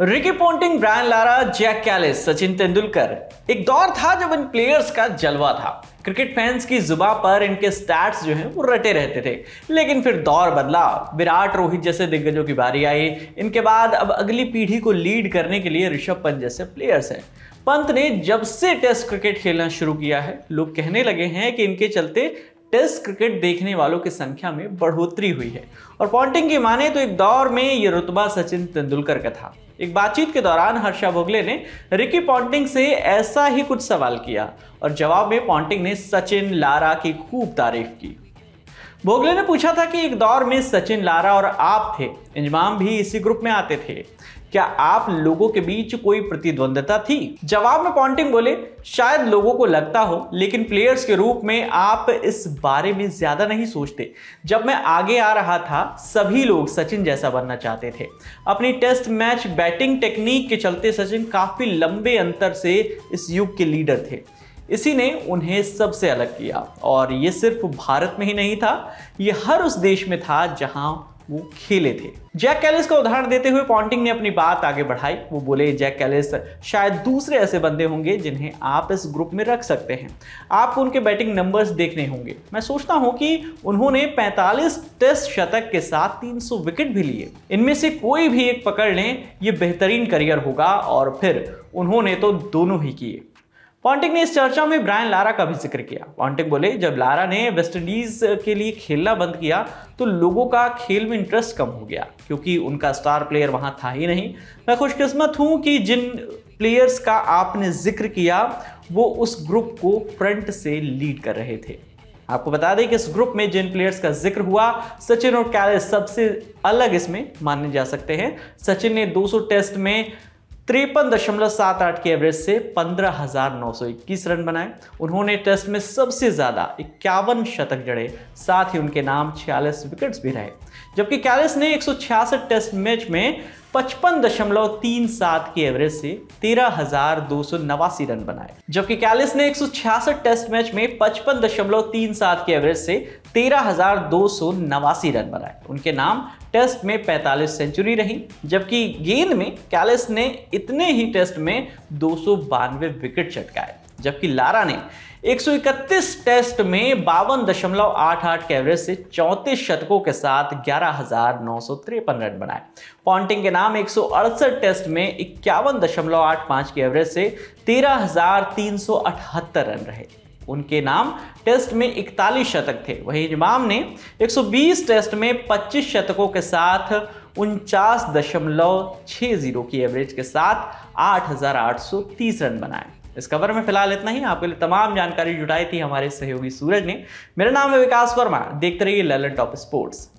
Ricky Ponting Brian Lara Jacques Kallis Sachin Tendulkar एक दौर था जब इन प्लेयर्स का जलवा था क्रिकेट फैंस की जुबा पर इनके स्टैट्स जो हैं वो रटे रहते थे लेकिन फिर दौर बदला विराट रोहित जैसे दिग्गजों की बारी आई इनके बाद अब अगली पीढ़ी को लीड करने के लिए ऋषभ पंत जैसे प्लेयर्स हैं पंत ने जब से टेस्ट क्रिकेट खेलना शुरू किया है लोग कहने लगे हैं कि इनके चलते टेस्ट क्रिकेट देखने वालों की संख्या में बढ़ोतरी हुई है और पॉन्टिंग की माने तो एक दौर में ये रुतबा सचिन तेंदुलकर का था एक बातचीत के दौरान हर्षा भोगले ने रिकी पॉन्टिंग से ऐसा ही कुछ सवाल किया और जवाब में पॉन्टिंग ने सचिन लारा की खूब तारीफ की भोगले ने पूछा था कि एक दौर में सचिन लारा और आप थे इंजमाम भी इसी ग्रुप में आते थे क्या आप लोगों के बीच कोई प्रतिद्वंदता थी जवाब में पॉन्टिंग बोले शायद लोगों को लगता हो लेकिन प्लेयर्स के रूप में आप इस बारे में ज़्यादा नहीं सोचते जब मैं आगे आ रहा था सभी लोग सचिन जैसा बनना चाहते थे अपनी टेस्ट मैच बैटिंग टेक्निक के चलते सचिन काफ़ी लंबे अंतर से इस युग के लीडर थे इसी ने उन्हें सबसे अलग किया और ये सिर्फ भारत में ही नहीं था ये हर उस देश में था जहां वो खेले थे जैक कैलिस का उदाहरण देते हुए पॉन्टिंग ने अपनी बात आगे बढ़ाई वो बोले जैक कैलिस शायद दूसरे ऐसे बंदे होंगे जिन्हें आप इस ग्रुप में रख सकते हैं आपको उनके बैटिंग नंबर्स देखने होंगे मैं सोचता हूं कि उन्होंने 45 टेस्ट शतक के साथ 300 विकेट भी लिए इनमें से कोई भी एक पकड़ लें ये बेहतरीन करियर होगा और फिर उन्होंने तो दोनों ही किए पॉन्टिक ने इस चर्चा में ब्रायन लारा का भी जिक्र किया पॉन्टिक बोले जब लारा ने वेस्टइंडीज के लिए खेलना बंद किया तो लोगों का खेल में इंटरेस्ट कम हो गया क्योंकि उनका स्टार प्लेयर वहां था ही नहीं मैं खुशकिस्मत हूं कि जिन प्लेयर्स का आपने जिक्र किया वो उस ग्रुप को फ्रंट से लीड कर रहे थे आपको बता दें कि इस ग्रुप में जिन प्लेयर्स का जिक्र हुआ सचिन और कैलिस सबसे अलग इसमें माने जा सकते हैं सचिन ने 200 टेस्ट में तिरपन दशमलव सात आठ के एवरेज से पंद्रह हजार नौ सौ इक्कीस रन बनाए उन्होंने टेस्ट में सबसे ज़्यादा इक्यावन शतक जड़े साथ ही उनके नाम छियालीस विकेट्स भी रहे जबकि कैलिस ने एक टेस्ट मैच में पचपन दशमलव तीन सात के एवरेज से तेरह हजार दो सौ नवासी रन बनाए जबकि कैलिस ने एक सौ छियासठ टेस्ट मैच में पचपन दशमलव तीन सात के एवरेज से तेरह हजार दो सौ नवासी रन बनाए उनके नाम टेस्ट में 45 सेंचुरी रही जबकि गेंद में कैलिस ने इतने ही टेस्ट में दो सौ बानवे विकेट चटकाए जबकि लारा ने 131 टेस्ट में बावन दशमलव आठ आठ के एवरेज से चौंतीस शतकों के साथ ग्यारह रन बनाए पॉन्टिंग के नाम एक टेस्ट में इक्यावन दशमलव आठ पाँच के एवरेज से तेरह रन रहे उनके नाम टेस्ट में 41 शतक थे वहीं इजमाम ने 120 टेस्ट में 25 शतकों के साथ उनचास दशमलव जीरो की एवरेज के साथ 8,830 रन बनाए इस खबर में फिलहाल इतना ही आपके लिए तमाम जानकारी जुटाई थी हमारे सहयोगी सूरज ने मेरा नाम है विकास वर्मा देखते रहिए ललन टॉप स्पोर्ट्स